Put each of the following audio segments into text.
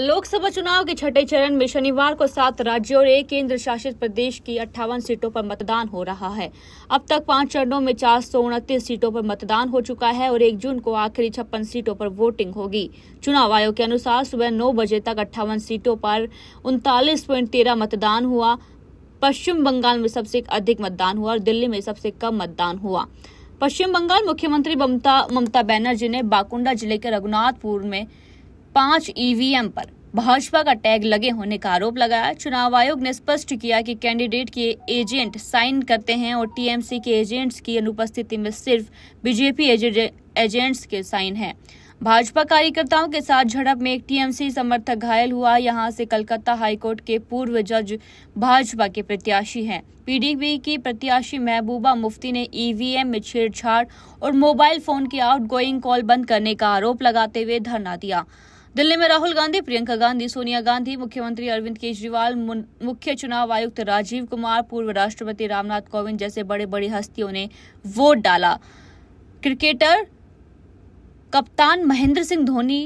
लोकसभा चुनाव के छठे चरण में शनिवार को सात राज्यों और एक केंद्र शासित प्रदेश की अट्ठावन सीटों पर मतदान हो रहा है अब तक पांच चरणों में चार सौ उनतीस सीटों पर मतदान हो चुका है और एक जून को आखिरी छप्पन सीटों पर वोटिंग होगी चुनाव आयोग के अनुसार सुबह नौ बजे तक अट्ठावन सीटों पर उनतालीस तेरह मतदान हुआ पश्चिम बंगाल में सबसे अधिक मतदान हुआ और दिल्ली में सबसे कम मतदान हुआ पश्चिम बंगाल मुख्यमंत्री ममता बनर्जी ने बाकुंडा जिले के रघुनाथपुर में पांच ईवीएम पर भाजपा का टैग लगे होने का आरोप लगाया चुनाव आयोग ने स्पष्ट किया कि कैंडिडेट के एजेंट साइन करते हैं और टीएमसी के एजेंट्स की अनुपस्थिति में सिर्फ बीजेपी एजेंट्स के साइन हैं। भाजपा कार्यकर्ताओं के साथ झड़प में एक टीएमसी समर्थक घायल हुआ यहां से कलकत्ता हाईकोर्ट के पूर्व जज भाजपा के प्रत्याशी हैं पीडीपी की प्रत्याशी महबूबा मुफ्ती ने ईवीएम में छेड़छाड़ और मोबाइल फोन की आउटगोइंग कॉल बंद करने का आरोप लगाते हुए धरना दिया दिल्ली में राहुल गांधी प्रियंका गांधी सोनिया गांधी मुख्यमंत्री अरविंद केजरीवाल मुख्य चुनाव आयुक्त राजीव कुमार पूर्व राष्ट्रपति रामनाथ कोविंद जैसे बड़े बड़ी हस्तियों ने वोट डाला क्रिकेटर कप्तान महेंद्र सिंह धोनी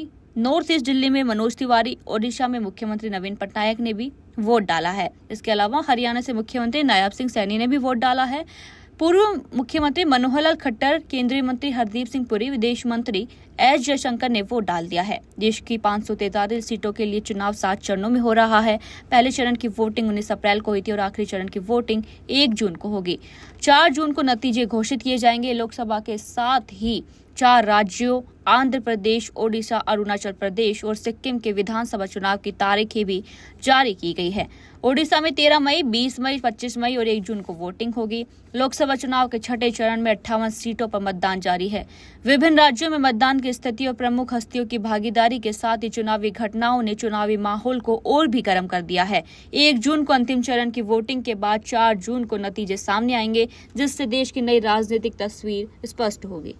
नॉर्थ ईस्ट दिल्ली में मनोज तिवारी ओडिशा में मुख्यमंत्री नवीन पटनायक ने भी वोट डाला है इसके अलावा हरियाणा से मुख्यमंत्री नायब सिंह सैनी ने भी वोट डाला है पूर्व मुख्यमंत्री मनोहर लाल खट्टर केंद्रीय मंत्री हरदीप सिंह पुरी विदेश मंत्री एस जयशंकर ने वोट डाल दिया है देश की पाँच सीटों के लिए चुनाव सात चरणों में हो रहा है पहले चरण की वोटिंग उन्नीस अप्रैल को हुई थी और आखिरी चरण की वोटिंग एक जून को होगी चार जून को नतीजे घोषित किए जाएंगे लोकसभा के साथ ही चार राज्यों आंध्र प्रदेश ओडिशा अरुणाचल प्रदेश और सिक्किम के विधानसभा चुनाव की तारीखें भी जारी की गई है ओडिशा में 13 मई 20 मई 25 मई और 1 जून को वोटिंग होगी लोकसभा चुनाव के छठे चरण में अट्ठावन सीटों पर मतदान जारी है विभिन्न राज्यों में मतदान की स्थिति और प्रमुख हस्तियों की भागीदारी के साथ ही चुनावी घटनाओं ने चुनावी माहौल को और भी गर्म कर दिया है एक जून को अंतिम चरण की वोटिंग के बाद चार जून को नतीजे सामने आएंगे जिससे देश की नई राजनीतिक तस्वीर स्पष्ट होगी